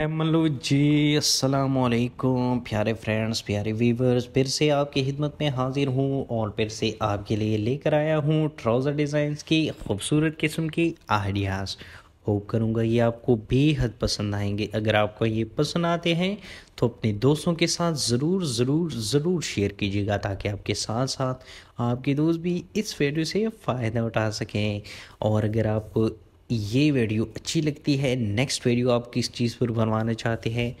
हेमलो जी असलकुम प्यारे फ्रेंड्स प्यारे वीवर्स फिर से आपकी खिदमत में हाजिर हूँ और फिर से आपके लिए लेकर आया हूँ ट्राउज़र डिज़ाइंस की खूबसूरत किस्म की आइडियाज़ होप करूँगा ये आपको बेहद पसंद आएंगे अगर आपको ये पसंद आते हैं तो अपने दोस्तों के साथ ज़रूर ज़रूर ज़रूर शेयर कीजिएगा ताकि आपके साथ साथ आपके दोस्त भी इस वीडियो से फ़ायदा उठा सकें और अगर आप ये वीडियो अच्छी लगती है नेक्स्ट वीडियो आप किस चीज़ पर बनवाना चाहते हैं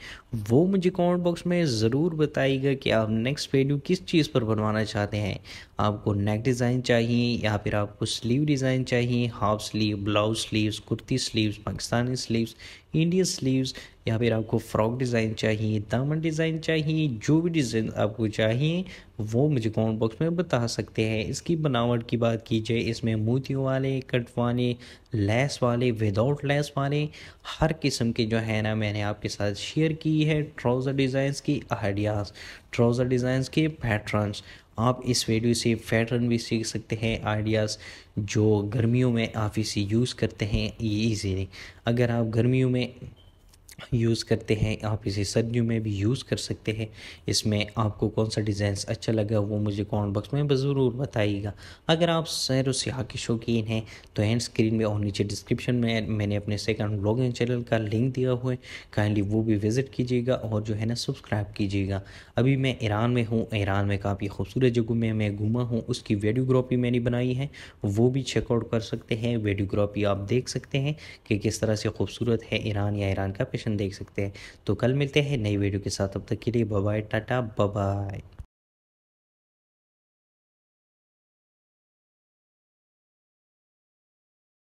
वो मुझे कमेंट बॉक्स में ज़रूर बताइएगा कि आप नेक्स्ट वीडियो किस चीज़ पर बनवाना चाहते हैं आपको नेक डिज़ाइन चाहिए या फिर आपको स्लीव डिज़ाइन चाहिए half sleeve blouse sleeves kurti sleeves Pakistani sleeves Indian sleeves या फिर आपको फ्रॉक डिज़ाइन चाहिए दामन डिज़ाइन चाहिए जो भी डिज़ाइन आपको चाहिए वो मुझे कमेंट बॉक्स में बता सकते हैं इसकी बनावट की बात की जाए इसमें मोतियों वाले कट वाले लेस वाले विदाउट लेस वाले हर किस्म के जो है ना मैंने आपके साथ शेयर की है ट्राउज़र डिज़ाइंस की आइडियाज़ ट्राउज़र डिज़ाइंस के पैटर्नस आप इस वीडियो से पैटर्न भी सीख सकते हैं आइडियाज़ जो गर्मियों में आप इसे यूज़ करते हैं ईजीली अगर आप गर्मियों में यूज़ करते हैं आप इसे सर्दियों में भी यूज़ कर सकते हैं इसमें आपको कौन सा डिज़ाइन अच्छा लगा वो मुझे कमेंट बॉक्स में ज़रूर बताइएगा अगर आप सैर सयाह के शौकीन हैं तो एंड स्क्रीन में और नीचे डिस्क्रिप्शन में मैंने अपने सेकंड ब्लॉगिंग चैनल का लिंक दिया हुआ है काइंडली वो भी विज़िट कीजिएगा और जो है ना सब्सक्राइब कीजिएगा अभी मैं ईरान में हूँ ईरान में काफ़ी खूबसूरत जगह में मैं घूमा हूँ उसकी वीडियोग्राफी मैंने बनाई है वो भी चेकआउट कर सकते हैं वीडियोग्राफी आप देख सकते हैं कि किस तरह से खूबसूरत है ईरान या ईरान का पेशन ऑप्शन देख सकते हैं तो कल मिलते हैं नई वीडियो के साथ अब तक के लिए बाय टाटा बाय